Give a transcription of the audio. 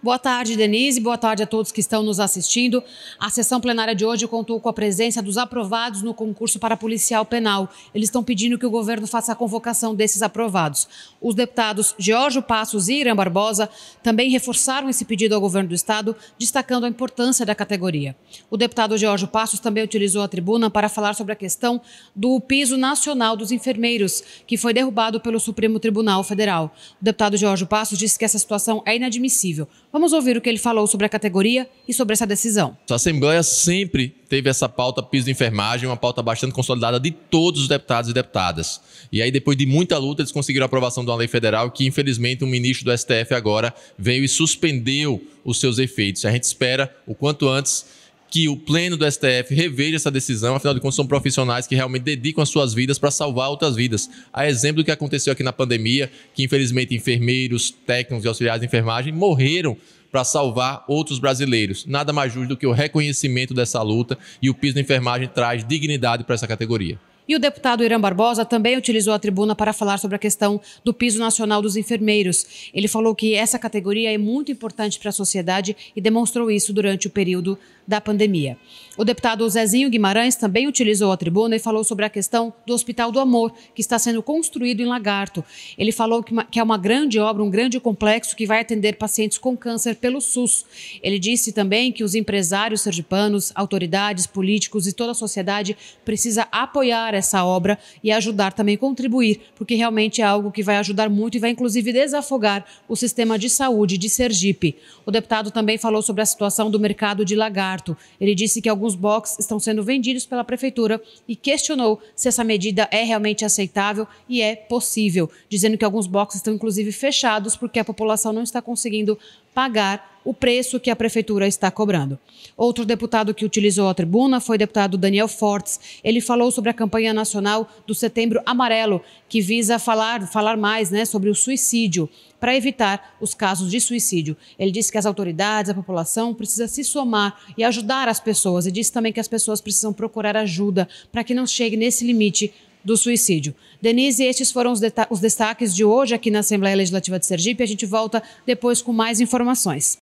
Boa tarde, Denise. Boa tarde a todos que estão nos assistindo. A sessão plenária de hoje contou com a presença dos aprovados no concurso para policial penal. Eles estão pedindo que o governo faça a convocação desses aprovados. Os deputados Jorge Passos e Irã Barbosa também reforçaram esse pedido ao governo do estado, destacando a importância da categoria. O deputado Jorge Passos também utilizou a tribuna para falar sobre a questão do piso nacional dos enfermeiros, que foi derrubado pelo Supremo Tribunal Federal. O deputado Jorge Passos disse que essa situação é inadmissível. Vamos ouvir o que ele falou sobre a categoria e sobre essa decisão. A Assembleia sempre teve essa pauta piso de enfermagem, uma pauta bastante consolidada de todos os deputados e deputadas. E aí, depois de muita luta, eles conseguiram a aprovação de uma lei federal que, infelizmente, o um ministro do STF agora veio e suspendeu os seus efeitos. A gente espera, o quanto antes, que o pleno do STF reveja essa decisão, afinal de contas são profissionais que realmente dedicam as suas vidas para salvar outras vidas. A exemplo do que aconteceu aqui na pandemia, que infelizmente enfermeiros, técnicos e auxiliares de enfermagem morreram para salvar outros brasileiros. Nada mais justo do que o reconhecimento dessa luta e o piso da enfermagem traz dignidade para essa categoria. E o deputado Irã Barbosa também utilizou a tribuna para falar sobre a questão do piso nacional dos enfermeiros. Ele falou que essa categoria é muito importante para a sociedade e demonstrou isso durante o período da pandemia. O deputado Zezinho Guimarães também utilizou a tribuna e falou sobre a questão do Hospital do Amor, que está sendo construído em Lagarto. Ele falou que, que é uma grande obra, um grande complexo que vai atender pacientes com câncer pelo SUS. Ele disse também que os empresários sergipanos, autoridades, políticos e toda a sociedade precisa apoiar essa obra e ajudar também, contribuir, porque realmente é algo que vai ajudar muito e vai inclusive desafogar o sistema de saúde de Sergipe. O deputado também falou sobre a situação do mercado de lagarto. Ele disse que alguns boxes estão sendo vendidos pela prefeitura e questionou se essa medida é realmente aceitável e é possível, dizendo que alguns boxes estão inclusive fechados porque a população não está conseguindo pagar o preço que a prefeitura está cobrando. Outro deputado que utilizou a tribuna foi o deputado Daniel Fortes. Ele falou sobre a campanha nacional do Setembro Amarelo, que visa falar, falar mais né, sobre o suicídio, para evitar os casos de suicídio. Ele disse que as autoridades, a população precisa se somar e ajudar as pessoas. E disse também que as pessoas precisam procurar ajuda para que não chegue nesse limite do suicídio. Denise, estes foram os, os destaques de hoje aqui na Assembleia Legislativa de Sergipe. A gente volta depois com mais informações.